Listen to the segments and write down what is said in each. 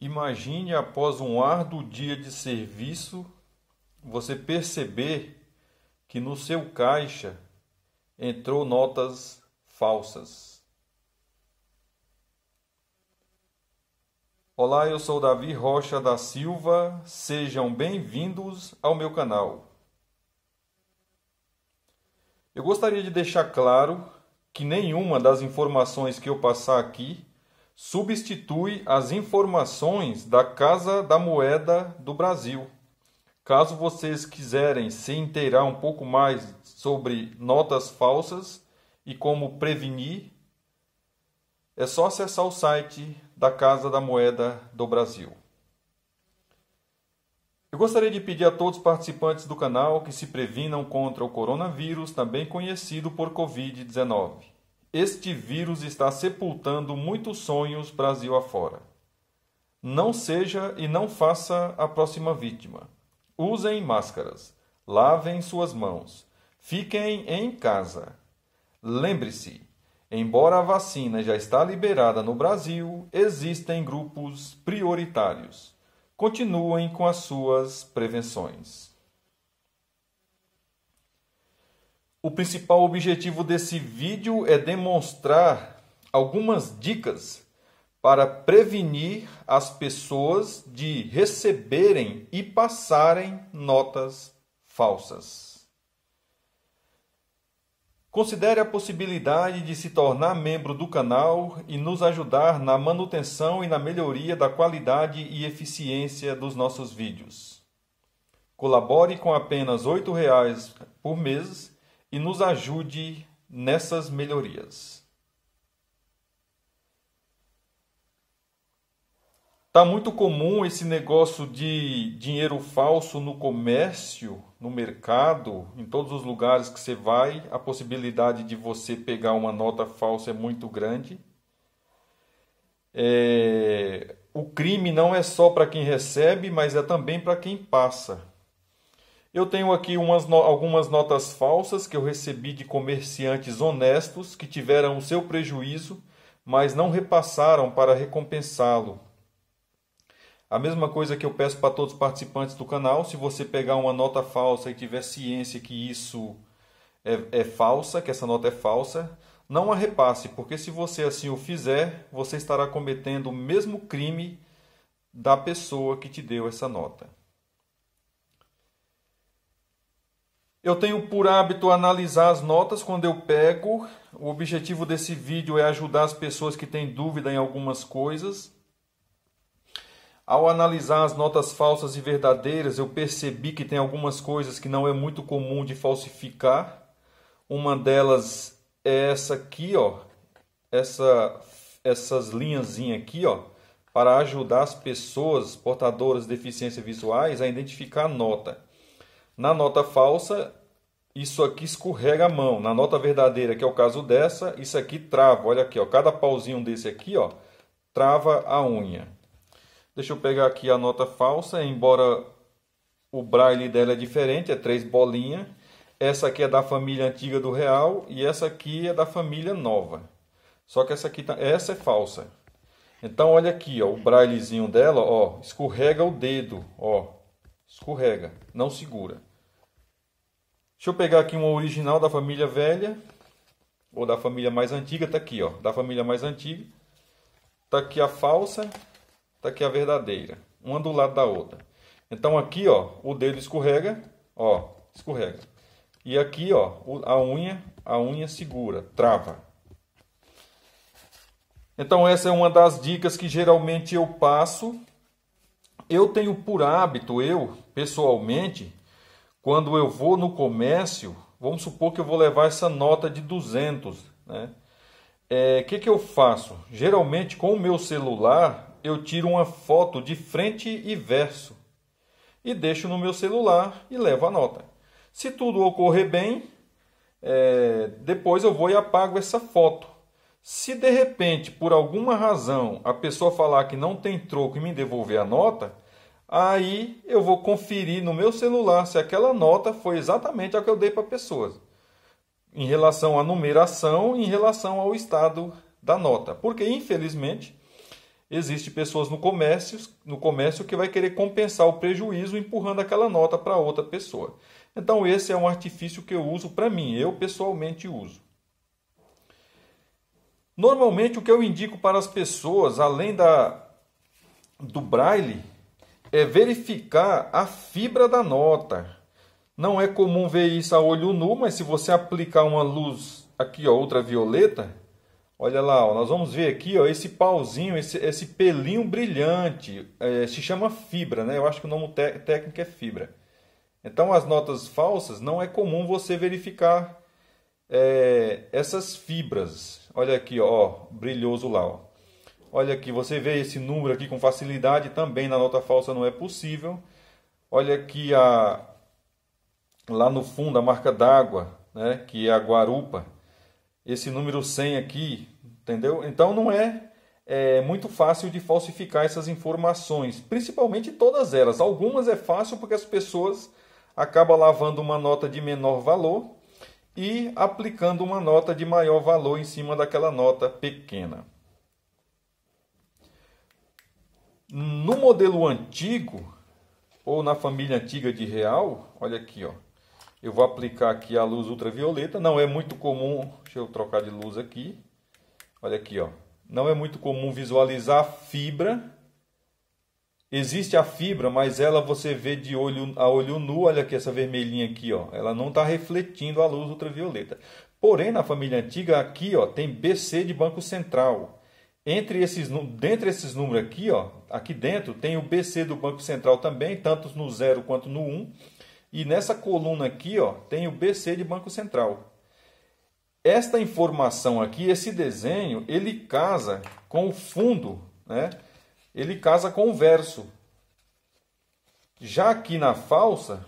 Imagine após um árduo dia de serviço você perceber que no seu caixa entrou notas falsas. Olá, eu sou Davi Rocha da Silva, sejam bem-vindos ao meu canal. Eu gostaria de deixar claro que nenhuma das informações que eu passar aqui substitui as informações da Casa da Moeda do Brasil. Caso vocês quiserem se inteirar um pouco mais sobre notas falsas e como prevenir, é só acessar o site da Casa da Moeda do Brasil. Eu gostaria de pedir a todos os participantes do canal que se previnam contra o coronavírus, também conhecido por Covid-19. Este vírus está sepultando muitos sonhos Brasil afora. Não seja e não faça a próxima vítima. Usem máscaras, lavem suas mãos, fiquem em casa. Lembre-se, embora a vacina já está liberada no Brasil, existem grupos prioritários. Continuem com as suas prevenções. O principal objetivo desse vídeo é demonstrar algumas dicas para prevenir as pessoas de receberem e passarem notas falsas. Considere a possibilidade de se tornar membro do canal e nos ajudar na manutenção e na melhoria da qualidade e eficiência dos nossos vídeos. Colabore com apenas R$ 8,00 por mês e nos ajude nessas melhorias. Está muito comum esse negócio de dinheiro falso no comércio, no mercado, em todos os lugares que você vai, a possibilidade de você pegar uma nota falsa é muito grande. É... O crime não é só para quem recebe, mas é também para quem passa. Eu tenho aqui umas, algumas notas falsas que eu recebi de comerciantes honestos que tiveram o seu prejuízo, mas não repassaram para recompensá-lo. A mesma coisa que eu peço para todos os participantes do canal, se você pegar uma nota falsa e tiver ciência que isso é, é falsa, que essa nota é falsa, não a repasse, porque se você assim o fizer, você estará cometendo o mesmo crime da pessoa que te deu essa nota. Eu tenho por hábito analisar as notas quando eu pego. O objetivo desse vídeo é ajudar as pessoas que têm dúvida em algumas coisas. Ao analisar as notas falsas e verdadeiras, eu percebi que tem algumas coisas que não é muito comum de falsificar. Uma delas é essa aqui, ó. Essa, essas linhas aqui, ó. Para ajudar as pessoas portadoras de deficiência visuais a identificar a nota. Na nota falsa, isso aqui escorrega a mão. Na nota verdadeira, que é o caso dessa, isso aqui trava. Olha aqui, ó, cada pauzinho desse aqui, ó, trava a unha. Deixa eu pegar aqui a nota falsa, embora o braille dela é diferente, é três bolinhas. Essa aqui é da família antiga do real e essa aqui é da família nova. Só que essa aqui tá... essa é falsa. Então olha aqui, ó, o braillezinho dela, ó, escorrega o dedo, ó, escorrega, não segura. Deixa eu pegar aqui uma original da família velha. Ou da família mais antiga. Tá aqui, ó. Da família mais antiga. Tá aqui a falsa. Tá aqui a verdadeira. Uma do lado da outra. Então aqui, ó. O dedo escorrega. Ó. Escorrega. E aqui, ó. A unha. A unha segura. Trava. Então essa é uma das dicas que geralmente eu passo. Eu tenho por hábito, eu, pessoalmente quando eu vou no comércio, vamos supor que eu vou levar essa nota de 200, né? O é, que, que eu faço? Geralmente com o meu celular eu tiro uma foto de frente e verso e deixo no meu celular e levo a nota. Se tudo ocorrer bem, é, depois eu vou e apago essa foto. Se de repente, por alguma razão, a pessoa falar que não tem troco e me devolver a nota, Aí eu vou conferir no meu celular se aquela nota foi exatamente a que eu dei para a pessoa, em relação à numeração, em relação ao estado da nota. Porque, infelizmente, existe pessoas no comércio, no comércio que vai querer compensar o prejuízo empurrando aquela nota para outra pessoa. Então esse é um artifício que eu uso para mim, eu pessoalmente uso. Normalmente o que eu indico para as pessoas, além da do braille, é verificar a fibra da nota. Não é comum ver isso a olho nu, mas se você aplicar uma luz aqui, ó, violeta, olha lá, ó, nós vamos ver aqui ó, esse pauzinho, esse, esse pelinho brilhante, é, se chama fibra, né? Eu acho que o nome técnico é fibra. Então, as notas falsas, não é comum você verificar é, essas fibras. Olha aqui, ó, brilhoso lá, ó. Olha aqui, você vê esse número aqui com facilidade, também na nota falsa não é possível. Olha aqui a, lá no fundo a marca d'água, né, que é a guarupa. Esse número 100 aqui, entendeu? Então não é, é muito fácil de falsificar essas informações, principalmente todas elas. Algumas é fácil porque as pessoas acabam lavando uma nota de menor valor e aplicando uma nota de maior valor em cima daquela nota pequena. No modelo antigo, ou na família antiga de real, olha aqui, ó. Eu vou aplicar aqui a luz ultravioleta. Não é muito comum, deixa eu trocar de luz aqui. Olha aqui, ó. Não é muito comum visualizar a fibra. Existe a fibra, mas ela você vê de olho a olho nu, olha aqui essa vermelhinha aqui, ó. Ela não está refletindo a luz ultravioleta. Porém, na família antiga aqui, ó, tem BC de banco central. Entre esses, dentre esses números aqui, ó, aqui dentro, tem o BC do Banco Central também, tanto no 0 quanto no 1. Um, e nessa coluna aqui, ó, tem o BC de Banco Central. Esta informação aqui, esse desenho, ele casa com o fundo, né? Ele casa com o verso. Já aqui na falsa,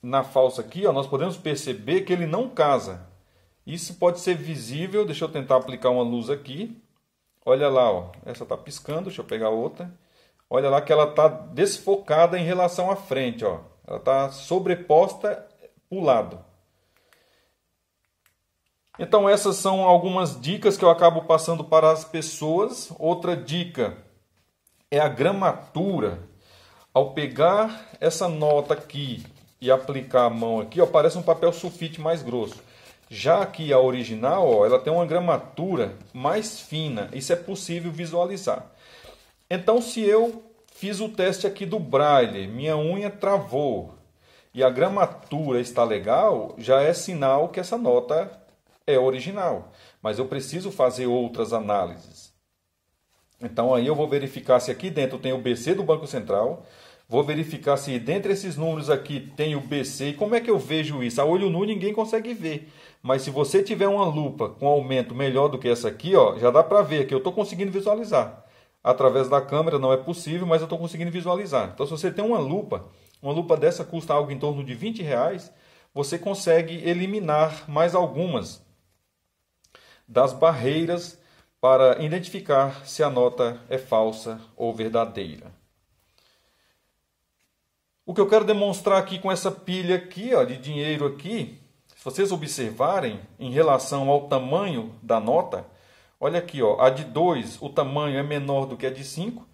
na falsa aqui, ó, nós podemos perceber que ele não casa. Isso pode ser visível, deixa eu tentar aplicar uma luz aqui. Olha lá, ó, essa está piscando, deixa eu pegar outra. Olha lá que ela está desfocada em relação à frente, ó. Ela está sobreposta para o lado. Então essas são algumas dicas que eu acabo passando para as pessoas. Outra dica é a gramatura. Ao pegar essa nota aqui e aplicar a mão aqui, ó, parece um papel sulfite mais grosso. Já que a original, ó, ela tem uma gramatura mais fina. Isso é possível visualizar. Então, se eu fiz o teste aqui do braille, minha unha travou e a gramatura está legal, já é sinal que essa nota é original. Mas eu preciso fazer outras análises. Então aí eu vou verificar se aqui dentro tem o BC do Banco Central, Vou verificar se dentre esses números aqui tem o BC. E como é que eu vejo isso? A olho nu ninguém consegue ver. Mas se você tiver uma lupa com aumento melhor do que essa aqui, ó, já dá para ver que eu estou conseguindo visualizar. Através da câmera não é possível, mas eu estou conseguindo visualizar. Então se você tem uma lupa, uma lupa dessa custa algo em torno de 20 reais, você consegue eliminar mais algumas das barreiras para identificar se a nota é falsa ou verdadeira. O que eu quero demonstrar aqui com essa pilha aqui, ó, de dinheiro aqui, se vocês observarem em relação ao tamanho da nota, olha aqui, ó, a de 2 o tamanho é menor do que a de 5,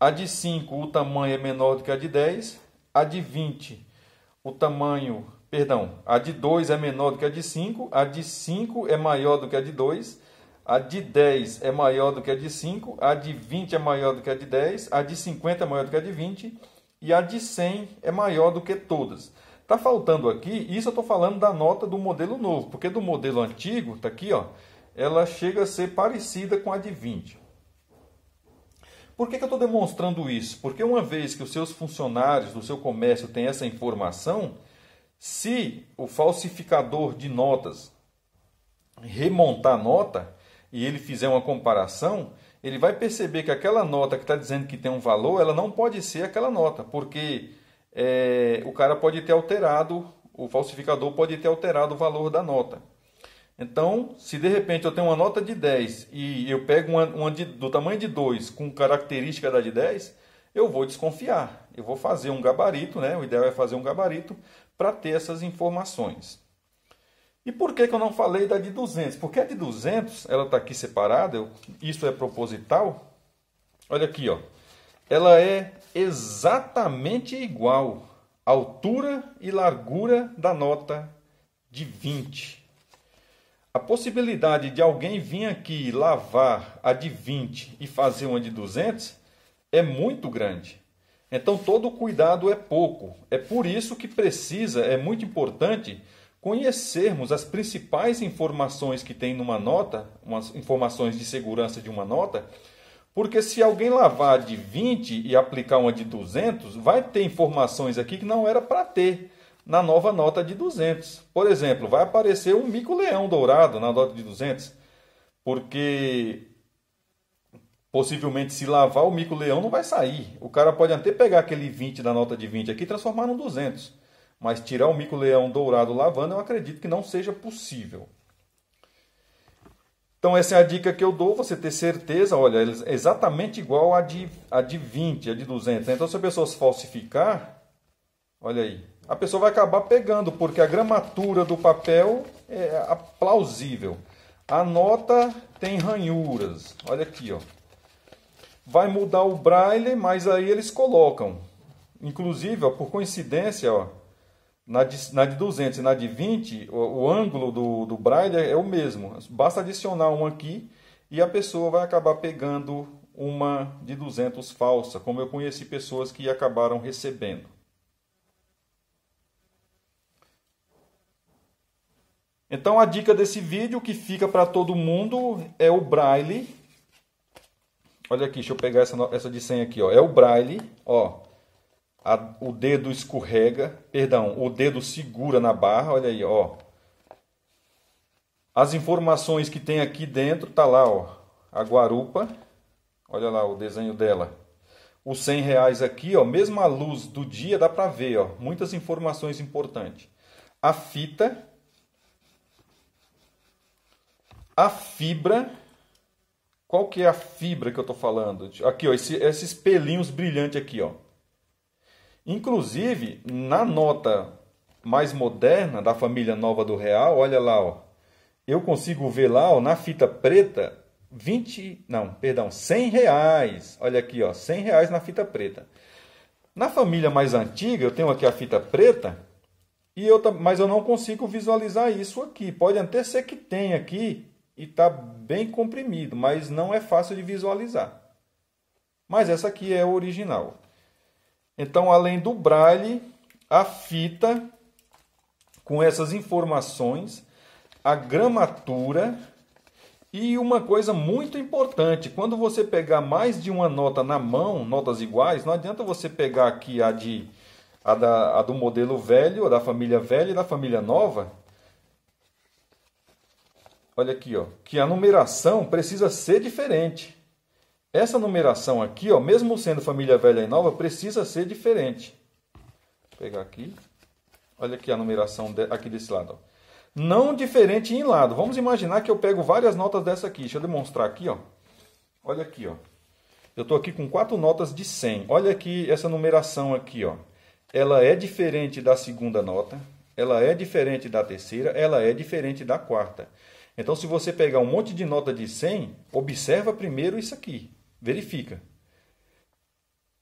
a de 5 o tamanho é menor do que a de 10, a de 20 o tamanho, perdão, a de 2 é menor do que a de 5, a de 5 é maior do que a de 2, a de 10 é maior do que a de 5, a de 20 é maior do que a de 10, a de 50 é maior do que a de 20 e a de 100 é maior do que todas. Tá faltando aqui, isso eu estou falando da nota do modelo novo, porque do modelo antigo, tá aqui, ó, ela chega a ser parecida com a de 20. Por que, que eu estou demonstrando isso? Porque uma vez que os seus funcionários do seu comércio têm essa informação, se o falsificador de notas remontar nota e ele fizer uma comparação, ele vai perceber que aquela nota que está dizendo que tem um valor, ela não pode ser aquela nota, porque é, o cara pode ter alterado, o falsificador pode ter alterado o valor da nota. Então, se de repente eu tenho uma nota de 10 e eu pego uma, uma de, do tamanho de 2 com característica da de 10, eu vou desconfiar. Eu vou fazer um gabarito, né? O ideal é fazer um gabarito para ter essas informações. E por que, que eu não falei da de 200? Porque a de 200, ela está aqui separada, eu, isso é proposital. Olha aqui, ó. ela é exatamente igual à altura e largura da nota de 20. A possibilidade de alguém vir aqui lavar a de 20 e fazer uma de 200 é muito grande. Então todo cuidado é pouco. É por isso que precisa, é muito importante conhecermos as principais informações que tem numa nota, umas informações de segurança de uma nota, porque se alguém lavar de 20 e aplicar uma de 200, vai ter informações aqui que não era para ter na nova nota de 200. Por exemplo, vai aparecer um mico-leão dourado na nota de 200, porque possivelmente se lavar o mico-leão não vai sair. O cara pode até pegar aquele 20 da nota de 20 aqui e transformar num 200. Mas tirar o mico-leão dourado lavando eu acredito que não seja possível. Então essa é a dica que eu dou, você ter certeza, olha, é exatamente igual a de, a de 20, a de 200. Né? Então se a pessoa se falsificar, olha aí, a pessoa vai acabar pegando, porque a gramatura do papel é plausível. A nota tem ranhuras, olha aqui, ó. Vai mudar o braille, mas aí eles colocam. Inclusive, ó, por coincidência, ó, na de, na de 200 e na de 20, o, o ângulo do, do braille é o mesmo. Basta adicionar um aqui e a pessoa vai acabar pegando uma de 200 falsa, como eu conheci pessoas que acabaram recebendo. Então a dica desse vídeo que fica para todo mundo é o braille. Olha aqui, deixa eu pegar essa, essa de 100 aqui, ó. É o braille, ó a, o dedo escorrega, perdão, o dedo segura na barra, olha aí, ó. As informações que tem aqui dentro, tá lá, ó, a guarupa, olha lá o desenho dela. Os 100 reais aqui, ó, mesmo a luz do dia dá para ver, ó, muitas informações importantes. A fita, a fibra, qual que é a fibra que eu tô falando? Aqui, ó, esse, esses pelinhos brilhantes aqui, ó. Inclusive, na nota mais moderna da família nova do real, olha lá, ó. Eu consigo ver lá, ó, na fita preta, 20, não, perdão, 100 reais. Olha aqui, ó, 100 reais na fita preta. Na família mais antiga, eu tenho aqui a fita preta, e eu, mas eu não consigo visualizar isso aqui. Pode até ser que tenha aqui e está bem comprimido, mas não é fácil de visualizar. Mas essa aqui é a original. Então, além do braille, a fita com essas informações, a gramatura e uma coisa muito importante, quando você pegar mais de uma nota na mão, notas iguais, não adianta você pegar aqui a de a, da, a do modelo velho, a da família velha e da família nova. Olha aqui, ó, que a numeração precisa ser diferente. Essa numeração aqui, ó, mesmo sendo família velha e nova, precisa ser diferente. Vou pegar aqui. Olha aqui a numeração de, aqui desse lado. Ó. Não diferente em lado. Vamos imaginar que eu pego várias notas dessa aqui. Deixa eu demonstrar aqui. Ó. Olha aqui. Ó. Eu estou aqui com quatro notas de 100. Olha aqui essa numeração aqui. Ó. Ela é diferente da segunda nota. Ela é diferente da terceira. Ela é diferente da quarta. Então, se você pegar um monte de nota de 100, observa primeiro isso aqui verifica.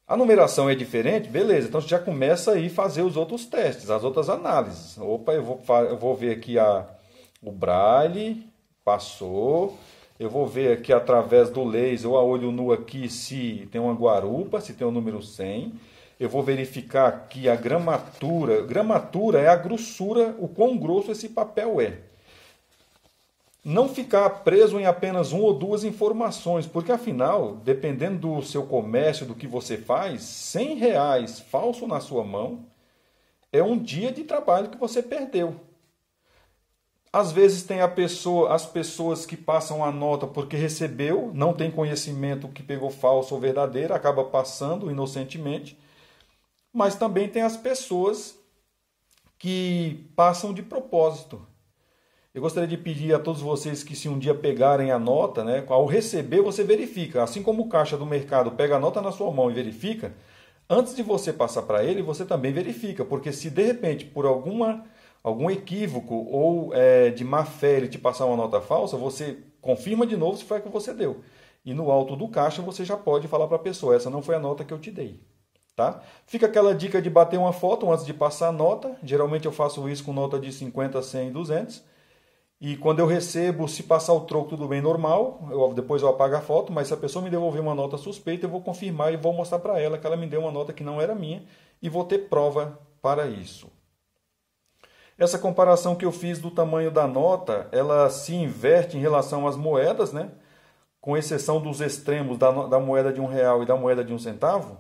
A numeração é diferente? Beleza, então você já começa aí fazer os outros testes, as outras análises. Opa, eu vou, eu vou ver aqui a, o braille, passou. Eu vou ver aqui através do laser ou a olho nu aqui se tem uma guarupa, se tem o um número 100. Eu vou verificar aqui a gramatura. Gramatura é a grossura, o quão grosso esse papel é não ficar preso em apenas uma ou duas informações, porque afinal, dependendo do seu comércio, do que você faz, 100 reais falso na sua mão é um dia de trabalho que você perdeu. Às vezes tem a pessoa, as pessoas que passam a nota porque recebeu, não tem conhecimento que pegou falso ou verdadeiro, acaba passando inocentemente. Mas também tem as pessoas que passam de propósito. Eu gostaria de pedir a todos vocês que se um dia pegarem a nota, né, ao receber você verifica, assim como o caixa do mercado pega a nota na sua mão e verifica, antes de você passar para ele, você também verifica, porque se de repente por alguma algum equívoco ou é, de má fé ele te passar uma nota falsa, você confirma de novo se foi a que você deu. E no alto do caixa você já pode falar para a pessoa, essa não foi a nota que eu te dei. Tá? Fica aquela dica de bater uma foto antes de passar a nota. Geralmente eu faço isso com nota de 50, 100 e 200 e quando eu recebo, se passar o troco, tudo bem, normal, eu, depois eu apago a foto, mas se a pessoa me devolver uma nota suspeita, eu vou confirmar e vou mostrar para ela que ela me deu uma nota que não era minha e vou ter prova para isso. Essa comparação que eu fiz do tamanho da nota, ela se inverte em relação às moedas, né? com exceção dos extremos da, da moeda de um real e da moeda de um centavo,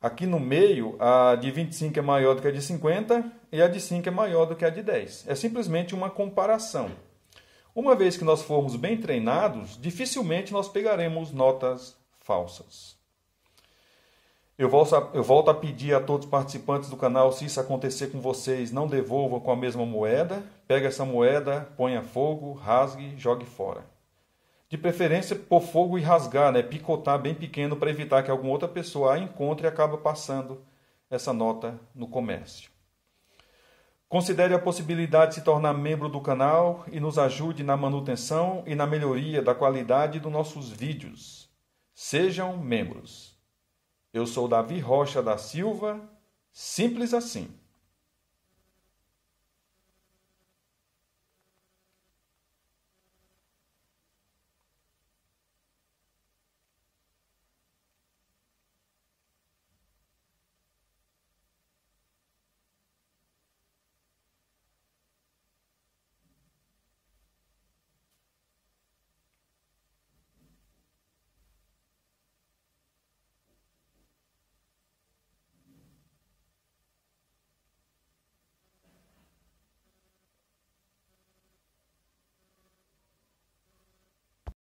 Aqui no meio, a de 25 é maior do que a de 50 e a de 5 é maior do que a de 10. É simplesmente uma comparação. Uma vez que nós formos bem treinados, dificilmente nós pegaremos notas falsas. Eu volto, a, pedir a todos os participantes do canal, se isso acontecer com vocês, não devolvam com a mesma moeda. Pega essa moeda, ponha fogo, rasgue, jogue fora. De preferência, pôr fogo e rasgar, né? picotar bem pequeno para evitar que alguma outra pessoa a encontre e acaba passando essa nota no comércio. Considere a possibilidade de se tornar membro do canal e nos ajude na manutenção e na melhoria da qualidade dos nossos vídeos. Sejam membros. Eu sou Davi Rocha da Silva, simples assim.